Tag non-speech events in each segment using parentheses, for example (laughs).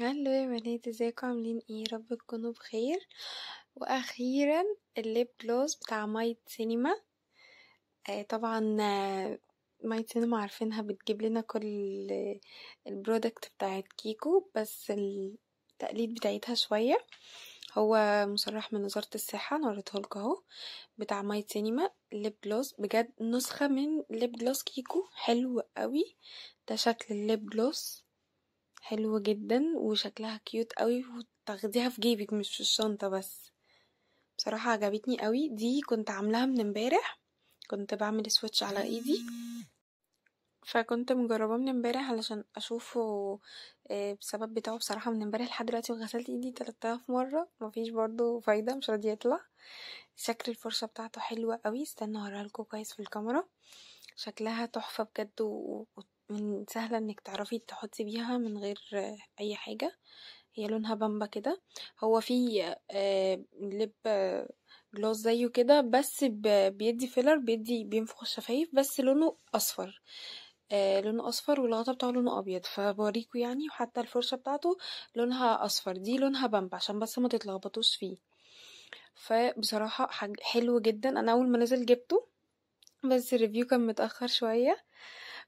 هلو يا بنات ازيكم عاملين ايه رب تكونوا بخير واخيرا الليب جلوس بتاع مايت سينما آه طبعا آه، مايت سينما عارفينها بتجيب لنا كل البرودكت بتاعت كيكو بس التقليد بتاعتها شويه هو مصرح من وزارة الصحة نورتهولك اهو بتاع مايت سينما ليب جلوس بجد نسخة من ليب جلوس كيكو حلو قوي ده شكل الليب جلوس حلو جدا وشكلها كيوت قوي وتاخديها في جيبك مش في الشنطة بس بصراحة عجبتني قوي دي كنت عاملاها من امبارح كنت بعمل سويتش على ايدي فكنت مجرباه من امبارح علشان اشوفه بسبب آه، بتاعه بصراحه من امبارح لحد دلوقتي وغسلت ايدي تلات مره مفيش برضو فايده مش راضي يطلع شكل الفرشه بتاعته حلوه قوي استنى اوريها لكم كويس في الكاميرا شكلها تحفه بجد و... من سهلة انك تعرفي تحطي بيها من غير اي حاجة هي لونها بامبا كده هو في لب آه، جلوس زيه كده بس بيدي فيلر بيدي بينفخ الشفايف بس لونه اصفر آه، لونه اصفر والغطا بتاعه لونه ابيض فبوريكو يعني وحتى الفرشه بتاعته لونها اصفر دي لونها بامبا عشان بس ما تتلخبطوش فيه فبصراحه حلو جدا انا اول ما نزل جبته بس الريفيو كان متاخر شويه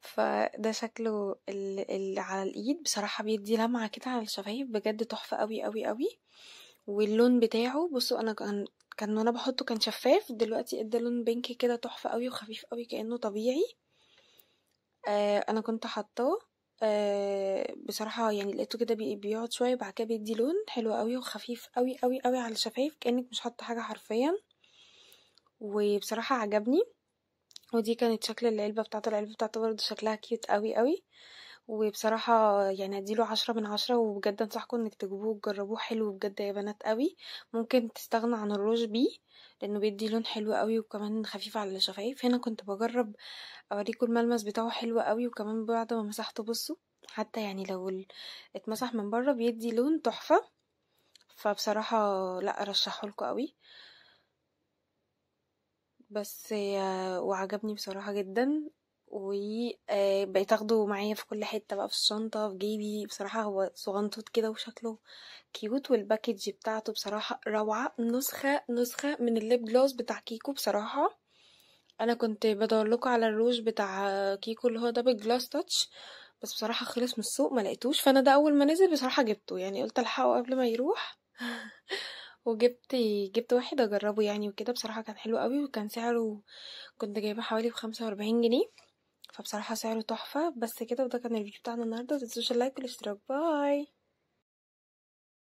فده شكله ال... ال... على الايد بصراحه بيدي لمعه كده على الشفايف بجد تحفه قوي قوي قوي واللون بتاعه بصوا انا كان كان وانا بحطه كان شفاف دلوقتي ادى لون بينك كده تحفه قوي وخفيف قوي كانه طبيعي آه انا كنت حاطاه آه بصراحه يعني لقيته كده بيقعد شويه بعد كده بيدي لون حلو قوي وخفيف قوي قوي قوي على الشفايف كانك مش حاطه حاجه حرفيا وبصراحه عجبني ودي كانت شكل العلبة بتاعته العلبة بتاعته برضه شكلها كيوت قوي قوي وبصراحة يعني اديله عشرة من عشرة وبجد انصحكم انك تجيبوه وتجربوه حلو بجد يا بنات قوي ممكن تستغنى عن الروج بي لانه بيدي لون حلو قوي وكمان خفيف على الشفايف هنا كنت بجرب اوريكم الملمس بتاعه حلو قوي وكمان بعد ما مسحته بصوا حتى يعني لو اتمسح من بره بيدي لون تحفة فبصراحة لا ارشحه لكم قوي بس وعجبني بصراحة جدًا، وبقيت آه، اخده معايا في كل حتة بقى في الشنطة في جيبي بصراحة هو صغنطوط كده وشكله كيوت والباكج بتاعته بصراحة روعة نسخة نسخة من الليب جلوس بتاع كيكو بصراحة انا كنت لكم على الروج بتاع كيكو اللي هو دبل جلاس تاتش بس بصراحة خلص من السوق ملقيتوش فانا ده اول ما نزل بصراحة جبته يعني قلت الحقه قبل ما يروح (laughs) وجبت جبت واحد اجربه يعني وكده بصراحه كان حلو قوي وكان سعره كنت جايبه حوالي ب 45 جنيه فبصراحه سعره تحفه بس كده وده كان الفيديو بتاعنا النهارده ما تنسوش اللايك والاشتراك باي